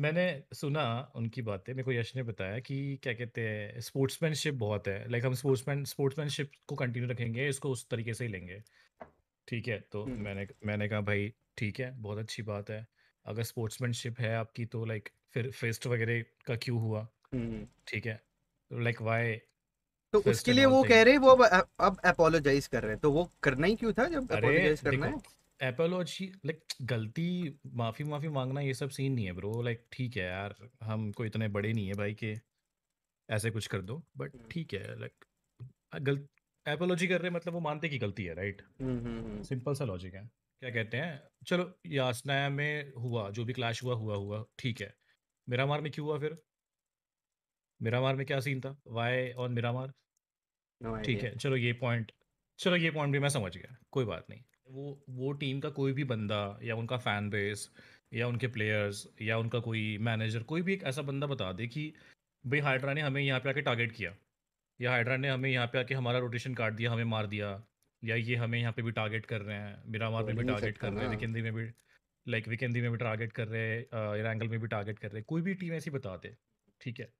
मैंने सुना उनकी बातें मेरे को यश ने बताया कि क्या कहते हैं स्पोर्ट्समैनशिप बहुत है लाइक हम स्पोर्ट्समैन स्पोर्ट्समैनशिप को कंटिन्यू रखेंगे इसको उस तरीके से ही लेंगे ठीक है तो मैंने मैंने कहा भाई ठीक है बहुत अच्छी बात है अगर स्पोर्ट्समैनशिप है आपकी तो लाइक फिर फेस्ट वगैरह का क्यों हुआ ठीक है लाइक वाई तो उसके लिए वो कह रहे हैं वो अब अपोलोजाइज कर रहे हैं तो वो करना ही क्यों था जब अपोलोजाइज करना है एप्पल और लाइक गलती माफी माफी मांगना ये सब सीन नहीं है ब्रो लाइक ठीक है यार हम कोई इतने बड़े नहीं है भाई के ऐसे कुछ कर दो बट हम्म। ठीक है लाइक गलत एपोलॉजी कर रहे मतलब वो मानते कि गलती है राइट सिंपल हम्म, हम्म, सा लॉजिक है क्या कहते हैं चलो यासनाया में हुआ जो भी क्लैश हुआ हुआ हुआ ठीक है मार में क्यों हुआ फिर मार में क्या सीन था वाई और मार ठीक है चलो ये पॉइंट चलो ये पॉइंट भी मैं समझ गया कोई बात नहीं वो वो टीम का कोई भी बंदा या उनका फैन बेस या उनके प्लेयर्स या उनका कोई मैनेजर कोई भी एक ऐसा बंदा बता दे कि भाई हाइड्रा ने हमें यहाँ पे आके टारगेट किया या हाइड्रा ने हमें यहाँ पे आके हमारा रोटेशन काट दिया हमें मार दिया या ये हमें यहाँ पे भी टारगेट कर रहे हैं मिरामार में भी टारगेट कर रहे हैं विकेंद्री में भी लाइक विकेंद्री में भी टारगेट कर रहे हैं एंगल uh, में भी टारगेट कर रहे हैं कोई भी टीम ऐसी बता दे ठीक है